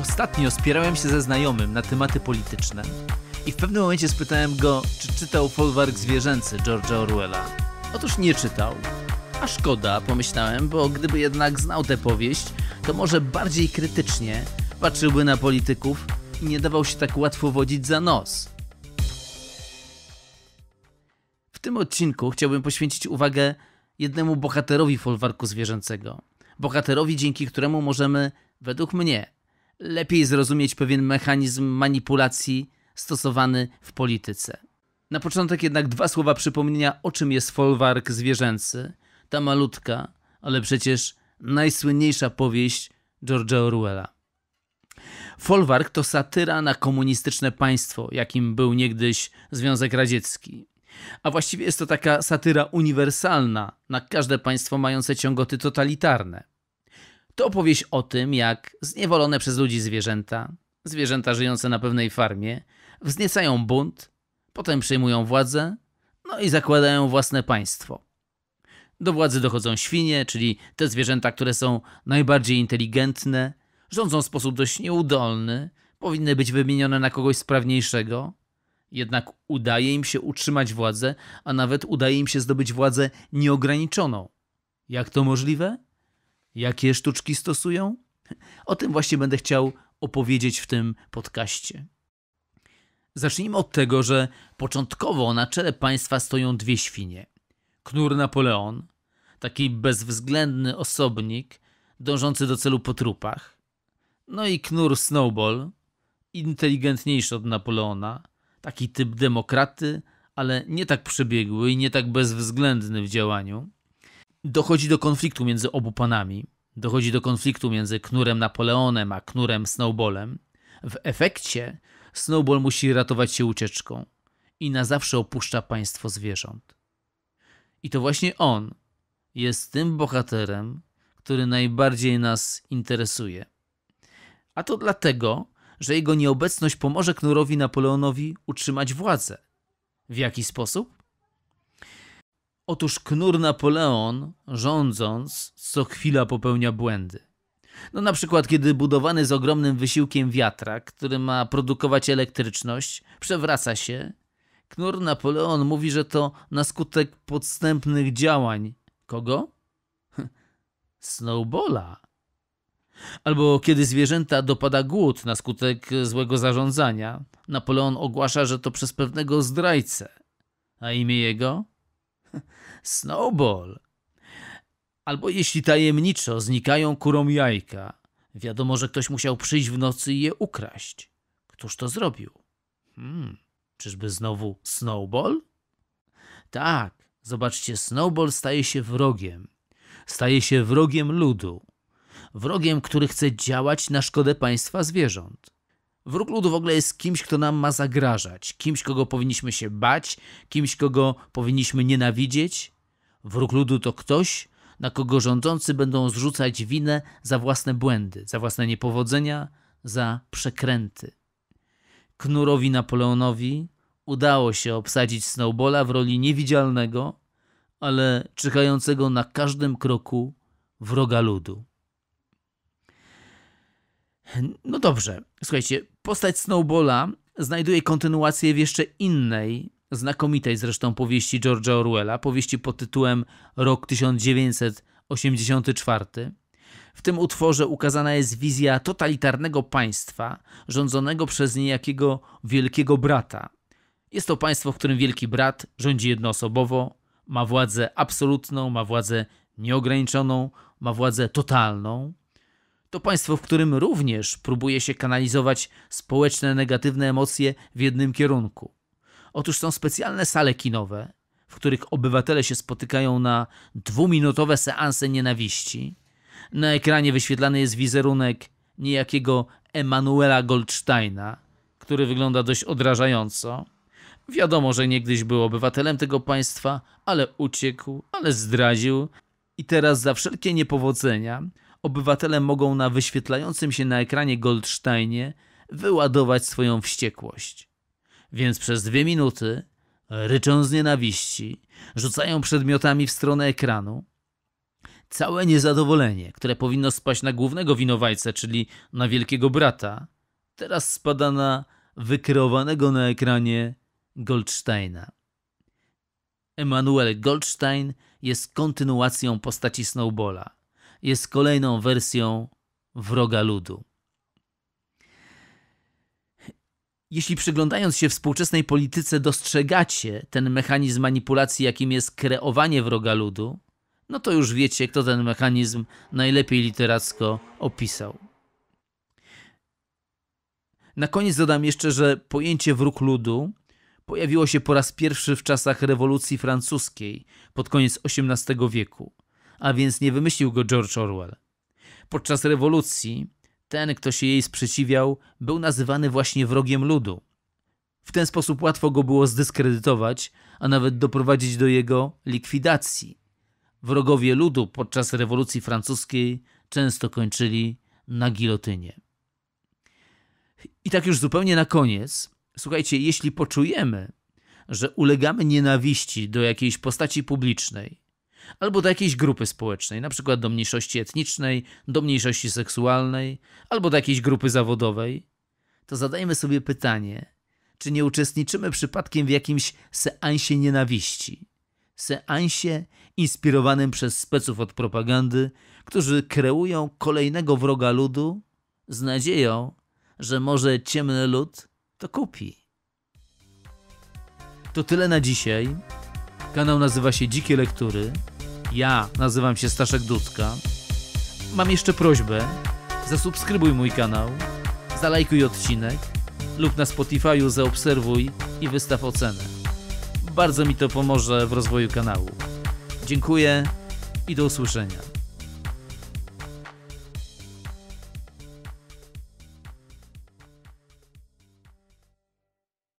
Ostatnio spierałem się ze znajomym na tematy polityczne i w pewnym momencie spytałem go, czy czytał Folwark Zwierzęcy George'a Orwella. Otóż nie czytał. A szkoda, pomyślałem, bo gdyby jednak znał tę powieść, to może bardziej krytycznie patrzyłby na polityków i nie dawał się tak łatwo wodzić za nos. W tym odcinku chciałbym poświęcić uwagę jednemu bohaterowi folwarku zwierzęcego. Bohaterowi, dzięki któremu możemy, według mnie, lepiej zrozumieć pewien mechanizm manipulacji stosowany w polityce. Na początek jednak dwa słowa przypomnienia, o czym jest folwark zwierzęcy. Ta malutka, ale przecież najsłynniejsza powieść George'a Orwella. Folwark to satyra na komunistyczne państwo, jakim był niegdyś Związek Radziecki. A właściwie jest to taka satyra uniwersalna na każde państwo mające ciągoty totalitarne. To opowieść o tym, jak zniewolone przez ludzi zwierzęta, zwierzęta żyjące na pewnej farmie, wzniecają bunt, potem przejmują władzę, no i zakładają własne państwo. Do władzy dochodzą świnie, czyli te zwierzęta, które są najbardziej inteligentne, rządzą w sposób dość nieudolny, powinny być wymienione na kogoś sprawniejszego, jednak udaje im się utrzymać władzę, a nawet udaje im się zdobyć władzę nieograniczoną. Jak to możliwe? Jakie sztuczki stosują? O tym właśnie będę chciał opowiedzieć w tym podcaście. Zacznijmy od tego, że początkowo na czele państwa stoją dwie świnie. Knur Napoleon, taki bezwzględny osobnik, dążący do celu po trupach. No i Knur Snowball, inteligentniejszy od Napoleona, taki typ demokraty, ale nie tak przebiegły i nie tak bezwzględny w działaniu dochodzi do konfliktu między obu panami. Dochodzi do konfliktu między knurem Napoleonem a knurem Snowballem. W efekcie Snowball musi ratować się ucieczką i na zawsze opuszcza państwo zwierząt. I to właśnie on jest tym bohaterem, który najbardziej nas interesuje. A to dlatego, że jego nieobecność pomoże knurowi Napoleonowi utrzymać władzę. W jaki sposób? Otóż knur Napoleon, rządząc, co chwila popełnia błędy. No na przykład, kiedy budowany z ogromnym wysiłkiem wiatrak, który ma produkować elektryczność, przewraca się, knur Napoleon mówi, że to na skutek podstępnych działań. Kogo? Snowbola. Albo kiedy zwierzęta dopada głód na skutek złego zarządzania, Napoleon ogłasza, że to przez pewnego zdrajcę. A imię jego? Snowball. Albo jeśli tajemniczo znikają kurom jajka, wiadomo, że ktoś musiał przyjść w nocy i je ukraść. Któż to zrobił? Hmm, czyżby znowu Snowball? Tak, zobaczcie, Snowball staje się wrogiem. Staje się wrogiem ludu. Wrogiem, który chce działać na szkodę państwa zwierząt. Wróg ludu w ogóle jest kimś, kto nam ma zagrażać, kimś, kogo powinniśmy się bać, kimś, kogo powinniśmy nienawidzieć. Wróg ludu to ktoś, na kogo rządzący będą zrzucać winę za własne błędy, za własne niepowodzenia, za przekręty. Knurowi Napoleonowi udało się obsadzić Snowbola w roli niewidzialnego, ale czyhającego na każdym kroku wroga ludu. No dobrze, słuchajcie, postać Snowbola znajduje kontynuację w jeszcze innej, znakomitej zresztą powieści George'a Orwella, powieści pod tytułem Rok 1984. W tym utworze ukazana jest wizja totalitarnego państwa rządzonego przez niejakiego wielkiego brata. Jest to państwo, w którym wielki brat rządzi jednoosobowo, ma władzę absolutną, ma władzę nieograniczoną, ma władzę totalną. To państwo, w którym również próbuje się kanalizować społeczne negatywne emocje w jednym kierunku. Otóż są specjalne sale kinowe, w których obywatele się spotykają na dwuminutowe seanse nienawiści. Na ekranie wyświetlany jest wizerunek niejakiego Emanuela Goldsteina, który wygląda dość odrażająco. Wiadomo, że niegdyś był obywatelem tego państwa, ale uciekł, ale zdradził i teraz za wszelkie niepowodzenia obywatele mogą na wyświetlającym się na ekranie Goldsteinie wyładować swoją wściekłość. Więc przez dwie minuty ryczą z nienawiści, rzucają przedmiotami w stronę ekranu. Całe niezadowolenie, które powinno spaść na głównego winowajcę, czyli na wielkiego brata, teraz spada na wykreowanego na ekranie Goldsteina. Emanuel Goldstein jest kontynuacją postaci Snowbola jest kolejną wersją wroga ludu. Jeśli przyglądając się współczesnej polityce dostrzegacie ten mechanizm manipulacji, jakim jest kreowanie wroga ludu, no to już wiecie, kto ten mechanizm najlepiej literacko opisał. Na koniec dodam jeszcze, że pojęcie wróg ludu pojawiło się po raz pierwszy w czasach rewolucji francuskiej pod koniec XVIII wieku a więc nie wymyślił go George Orwell. Podczas rewolucji ten, kto się jej sprzeciwiał, był nazywany właśnie wrogiem ludu. W ten sposób łatwo go było zdyskredytować, a nawet doprowadzić do jego likwidacji. Wrogowie ludu podczas rewolucji francuskiej często kończyli na gilotynie. I tak już zupełnie na koniec, słuchajcie, jeśli poczujemy, że ulegamy nienawiści do jakiejś postaci publicznej, albo do jakiejś grupy społecznej, na przykład do mniejszości etnicznej, do mniejszości seksualnej, albo do jakiejś grupy zawodowej, to zadajmy sobie pytanie, czy nie uczestniczymy przypadkiem w jakimś seansie nienawiści, seansie inspirowanym przez speców od propagandy, którzy kreują kolejnego wroga ludu z nadzieją, że może ciemny lud to kupi. To tyle na dzisiaj. Kanał nazywa się Dzikie Lektury. Ja nazywam się Staszek Dudka. Mam jeszcze prośbę. Zasubskrybuj mój kanał, zalajkuj odcinek lub na Spotify'u zaobserwuj i wystaw ocenę. Bardzo mi to pomoże w rozwoju kanału. Dziękuję i do usłyszenia.